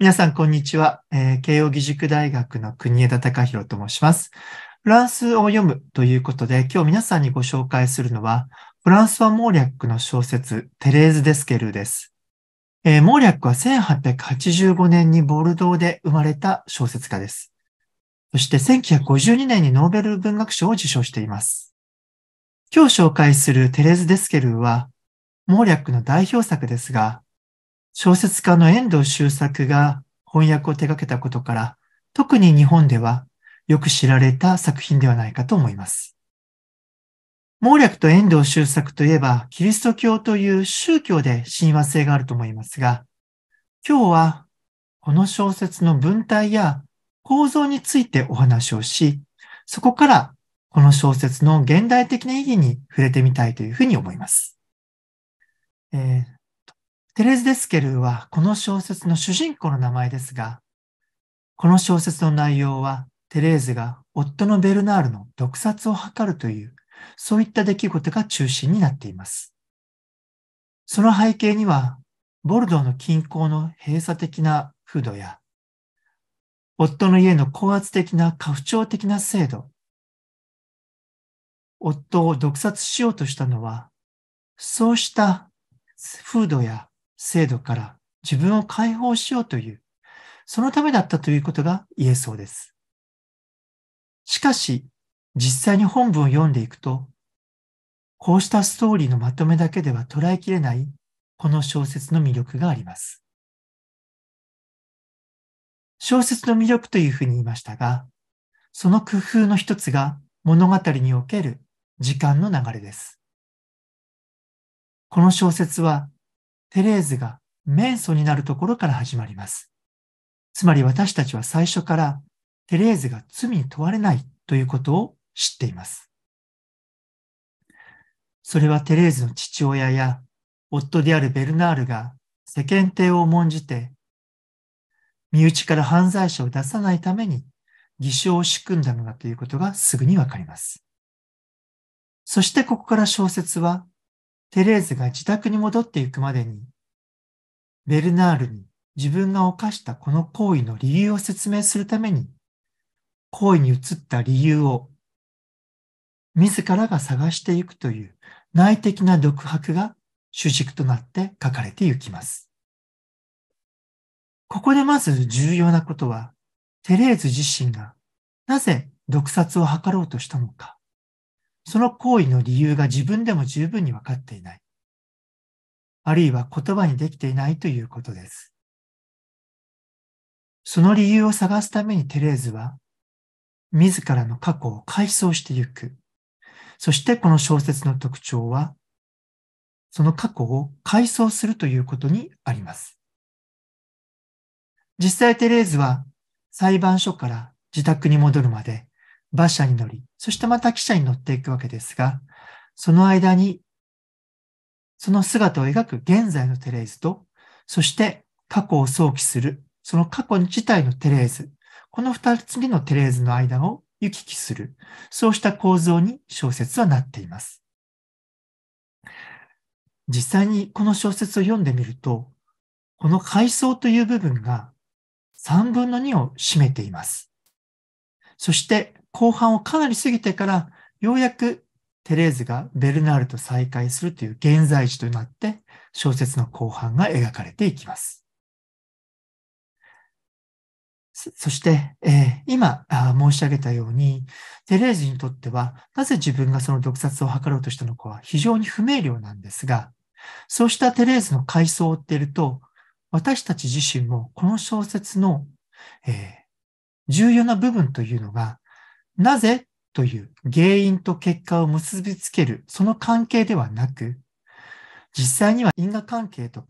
皆さん、こんにちは、えー、慶應義塾大学の国枝隆弘と申します。フランスを読むということで、今日皆さんにご紹介するのは、フランスはモーリャックの小説、テレーズ・デスケルです。えー、モーリャックは1885年にボルドーで生まれた小説家です。そして1952年にノーベル文学賞を受賞しています。今日紹介するテレーズ・デスケルは、モーリャックの代表作ですが、小説家の遠藤周作が翻訳を手掛けたことから、特に日本ではよく知られた作品ではないかと思います。謀略と遠藤周作といえば、キリスト教という宗教で親和性があると思いますが、今日はこの小説の文体や構造についてお話をし、そこからこの小説の現代的な意義に触れてみたいというふうに思います。えー、テレズ・デスケルはこの小説の主人公の名前ですが、この小説の内容はテレーズが夫のベルナールの毒殺を図るという、そういった出来事が中心になっています。その背景には、ボルドーの近郊の閉鎖的な風土や、夫の家の高圧的な家父長的な制度、夫を毒殺しようとしたのは、そうした風土や制度から自分を解放しようという、そのためだったということが言えそうです。しかし、実際に本文を読んでいくと、こうしたストーリーのまとめだけでは捉えきれないこの小説の魅力があります。小説の魅力というふうに言いましたが、その工夫の一つが物語における時間の流れです。この小説はテレーズが面相になるところから始まります。つまり私たちは最初からテレーズが罪に問われないということを知っています。それはテレーズの父親や夫であるベルナールが世間体を重んじて、身内から犯罪者を出さないために偽証を仕組んだのだということがすぐにわかります。そしてここから小説はテレーズが自宅に戻っていくまでに、ベルナールに自分が犯したこの行為の理由を説明するために、行為に移った理由を、自らが探していくという内的な独白が主軸となって書かれていきます。ここでまず重要なことは、テレーズ自身がなぜ毒殺を図ろうとしたのか、その行為の理由が自分でも十分に分かっていない。あるいは言葉にできていないということです。その理由を探すためにテレーズは、自らの過去を回想してゆく。そしてこの小説の特徴は、その過去を回想するということにあります。実際テレーズは裁判所から自宅に戻るまで馬車に乗り、そしてまた汽車に乗っていくわけですが、その間に、その姿を描く現在のテレーズと、そして過去を想起する、その過去自体のテレーズ、この二つ目のテレーズの間を行き来する、そうした構造に小説はなっています。実際にこの小説を読んでみると、この階層という部分が3分の2を占めています。そして後半をかなり過ぎてから、ようやくテレーズがベルナールと再会するという現在地となって、小説の後半が描かれていきます。そして、えー、今申し上げたように、テレーズにとっては、なぜ自分がその毒殺を図ろうとしたのかは非常に不明瞭なんですが、そうしたテレーズの回想を追っていると、私たち自身もこの小説の、えー、重要な部分というのがなぜという原因と結果を結びつける、その関係ではなく、実際には因果関係と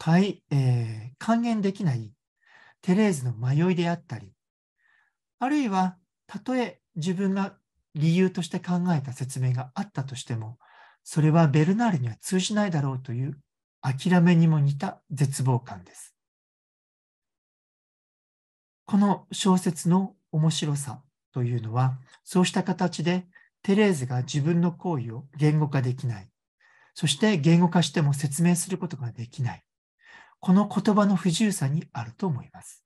えー、還元できないテレーズの迷いであったり、あるいはたとえ自分が理由として考えた説明があったとしても、それはベルナールには通じないだろうという諦めにも似た絶望感です。この小説の面白さ、というのは、そうした形でテレーズが自分の行為を言語化できない。そして言語化しても説明することができない。この言葉の不自由さにあると思います。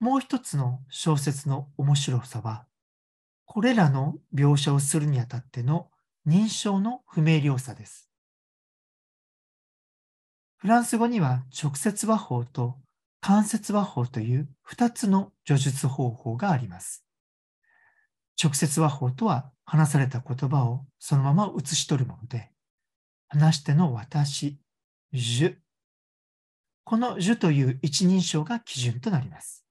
もう一つの小説の面白さは、これらの描写をするにあたっての認証の不明瞭さです。フランス語には直接和法と関節和法という2つの叙述方法があります。直接和法とは話された言葉をそのまま写し取るもので、話しての私、ジュ。このジュという一人称が基準となります。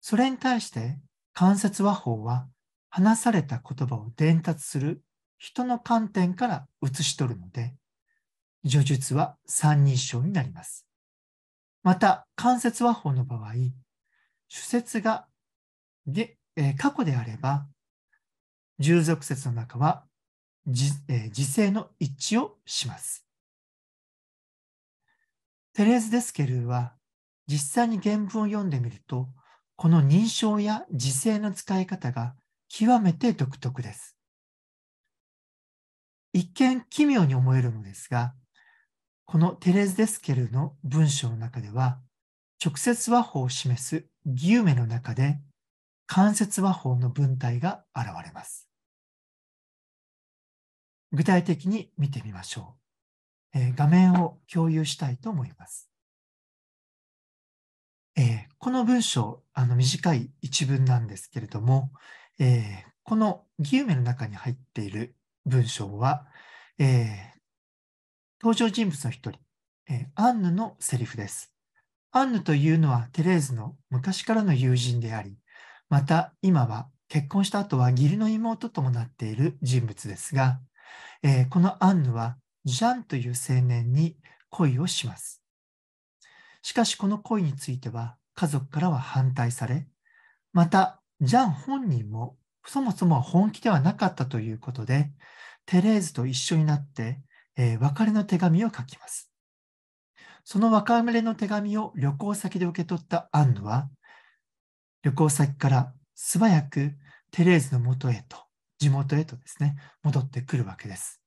それに対して関節和法は話された言葉を伝達する人の観点から写し取るので、叙述は三人称になります。また、関節和法の場合、主節がで、え過去であれば、従属節の中は、時,、え時の一致をします。テレーズ・デスケルは、実際に原文を読んでみると、この認証や時勢の使い方が極めて独特です。一見奇妙に思えるのですが、このテレズデスケルの文章の中では、直接和法を示す義夢の中で、間接和法の文体が現れます。具体的に見てみましょう。えー、画面を共有したいと思います。えー、この文章、あの短い一文なんですけれども、えー、この義夢の中に入っている文章は、えー、登場人物の一人、えー、アンヌのセリフです。アンヌというのはテレーズの昔からの友人であり、また今は結婚した後は義理の妹ともなっている人物ですが、えー、このアンヌはジャンという青年に恋をします。しかしこの恋については家族からは反対され、またジャン本人もそもそも本気ではなかったということで、テレーズと一緒になってえー、別れの手紙を書きます。その別れの手紙を旅行先で受け取ったアンヌは、旅行先から素早くテレーズの元へと、地元へとですね、戻ってくるわけです。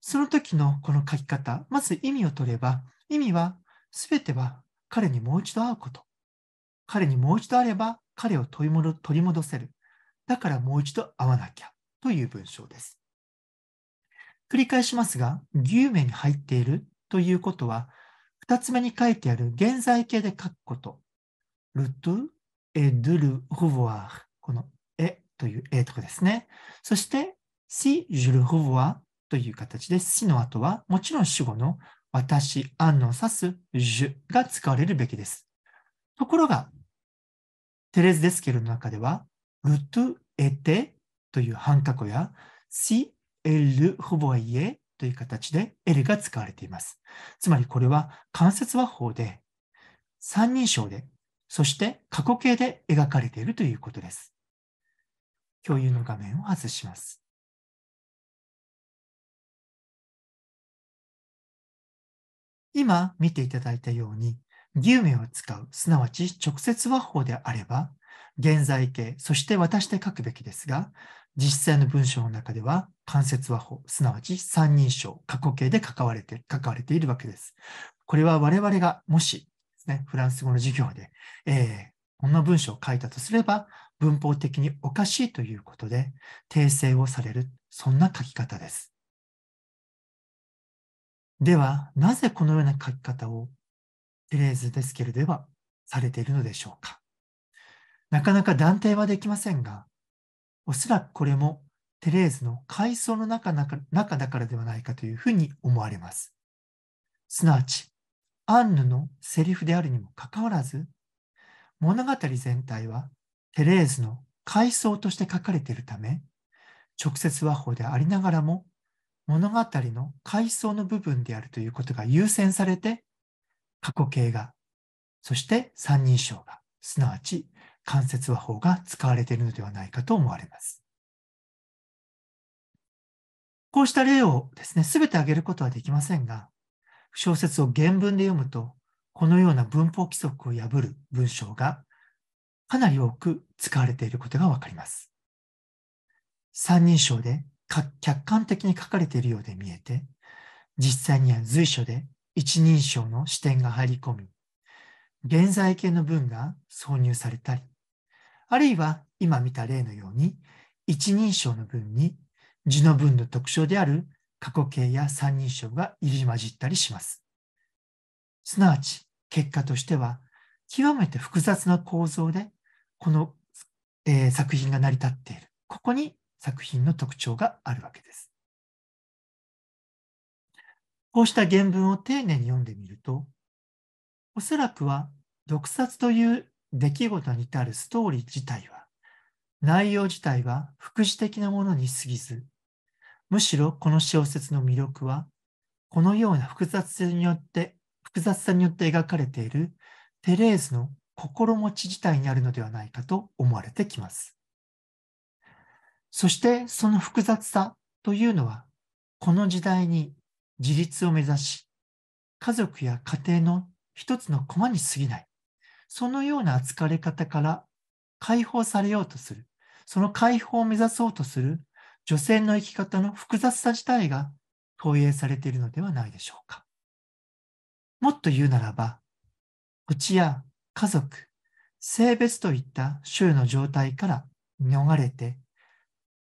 その時のこの書き方、まず意味を取れば、意味は全ては彼にもう一度会うこと。彼にもう一度会えば彼を取り戻せる。だからもう一度会わなきゃという文章です。繰り返しますが、牛名に入っているということは、二つ目に書いてある現在形で書くこと。ルトゥエドゥル・ホヴォワー。このえというえとかですね。そして、シ・ジュル・ホヴォワーという形で、シの後はもちろん主語の私、アンの指すジュが使われるべきです。ところが、テレズ・デスケルの中では、ルトゥエテという半角や、シ・エル・ホボイエという形でルが使われています。つまりこれは関節和法で、三人称で、そして過去形で描かれているということです。共有の画面を外します。今見ていただいたように、牛名を使う、すなわち直接和法であれば、現在形、そして私で書くべきですが、実際の文章の中では、関節和法、すなわち三人称、過去形で関われて、関われているわけです。これは我々がもし、ね、フランス語の授業で、えー、こんな文章を書いたとすれば、文法的におかしいということで、訂正をされる、そんな書き方です。では、なぜこのような書き方をテレーズ・ですけれではされているのでしょうか。なかなか断定はできませんが、おそらくこれもテレーズの階層の中だからではないかというふうに思われます。すなわち、アンヌのセリフであるにもかかわらず、物語全体はテレーズの階層として書かれているため、直接和法でありながらも、物語の階層の部分であるということが優先されて、過去形が、そして三人称が、すなわち関節話法が使われているのではないかと思われます。こうした例をですね、すべて挙げることはできませんが、小説を原文で読むと、このような文法規則を破る文章がかなり多く使われていることがわかります。三人称で客観的に書かれているようで見えて、実際には随所で一人称の視点が入り込み、現在形の文が挿入されたり、あるいは今見た例のように、一人称の文に字の文の特徴である過去形や三人称が入り混じったりします。すなわち、結果としては、極めて複雑な構造で、この、えー、作品が成り立っている。ここに作品の特徴があるわけです。こうした原文を丁寧に読んでみると、おそらくは、毒殺という出来事に至るストーリー自体は、内容自体は副次的なものに過ぎず、むしろこの小説の魅力は、このような複雑性によって、複雑さによって描かれているテレーズの心持ち自体にあるのではないかと思われてきます。そしてその複雑さというのは、この時代に自立を目指し、家族や家庭の一つの駒に過ぎない、そのような扱われ方から解放されようとする、その解放を目指そうとする女性の生き方の複雑さ自体が投影されているのではないでしょうか。もっと言うならば、うちや家族、性別といった周の状態から逃れて、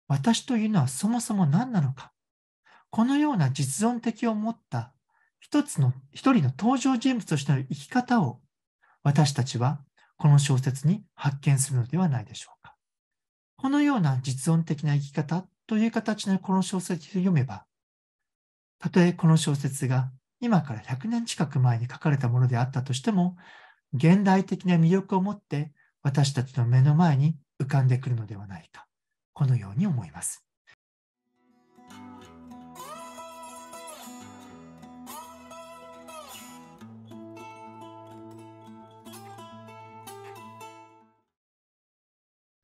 私というのはそもそも何なのか、このような実存的を持った一つの、一人の登場人物としての生き方を私たちはこの小説に発見するのではないでしょうか。このような実音的な生き方という形のこの小説を読めば、たとえこの小説が今から100年近く前に書かれたものであったとしても、現代的な魅力を持って私たちの目の前に浮かんでくるのではないか、このように思います。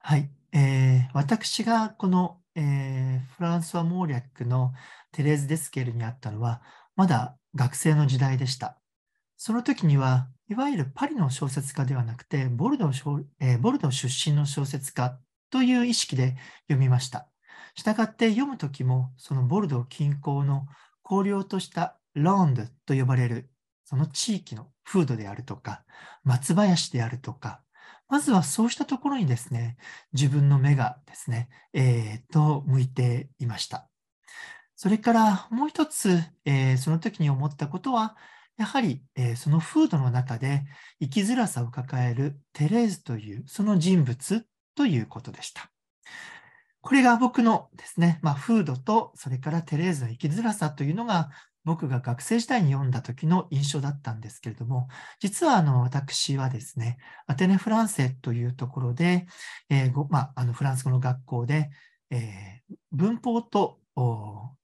はい、えー、私がこの、えー、フランソワ・モーリャックのテレーズ・デスケルにあったのは、まだ学生の時代でした。その時には、いわゆるパリの小説家ではなくて、ボルドー,、えー、ボルドー出身の小説家という意識で読みました。したがって読む時も、そのボルドー近郊の荒涼としたロンドと呼ばれるその地域の風土であるとか、松林であるとか、まずはそうしたところにですね、自分の目がですね、えー、と、向いていました。それからもう一つ、えー、その時に思ったことは、やはり、えー、その風土の中で生きづらさを抱えるテレーズという、その人物ということでした。これが僕のですね、まあ、風土と、それからテレーズの生きづらさというのが、僕が学生時代に読んだ時の印象だったんですけれども、実はあの私はですね、アテネ・フランセというところで、えーまあ、あのフランス語の学校で、えー、文法と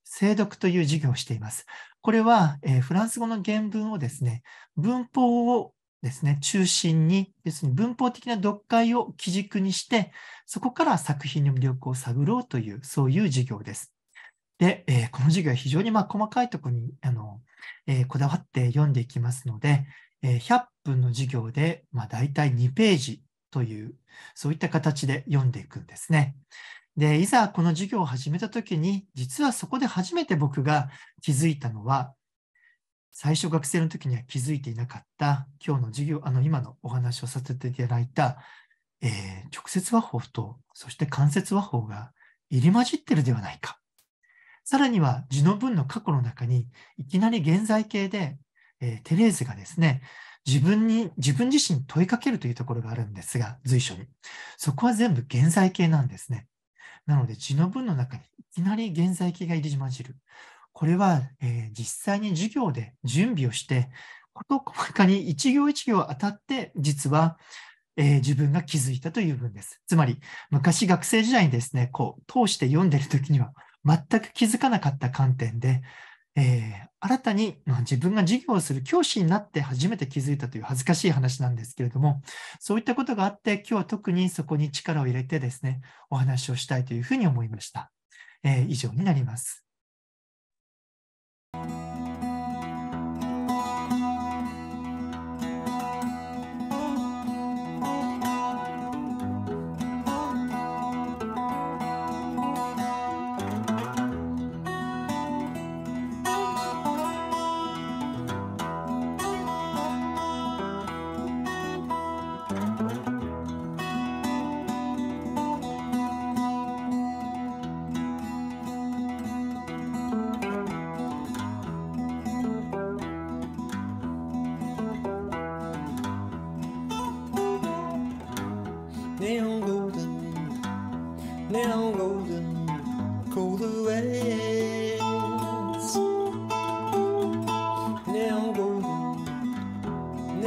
精読という授業をしています。これは、えー、フランス語の原文をですね、文法をですね、中心に、要するに文法的な読解を基軸にして、そこから作品の魅力を探ろうという、そういう授業です。で、えー、この授業は非常にま細かいところにあの、えー、こだわって読んでいきますので、えー、100分の授業でま大体2ページという、そういった形で読んでいくんですね。で、いざこの授業を始めた時に、実はそこで初めて僕が気づいたのは、最初学生の時には気づいていなかった今日の授業、あの今のお話をさせていただいた、えー、直接和法とそして間接和法が入り混じってるではないかさらには字の文の過去の中に、いきなり現在形で、えー、テレーズがですね、自分に、自分自身に問いかけるというところがあるんですが、随所に。そこは全部現在形なんですね。なので、字の文の中にいきなり現在形が入り混じる。これは、えー、実際に授業で準備をして、と細かに一行一行当たって、実は、えー、自分が気づいたという文です。つまり、昔学生時代にですね、こう、通して読んでるときには、全く気づかなかった観点で、えー、新たに自分が授業をする教師になって初めて気づいたという恥ずかしい話なんですけれども、そういったことがあって、今日は特にそこに力を入れてですね、お話をしたいというふうに思いました。えー、以上になります。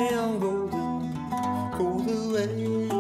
down, golden, golden way.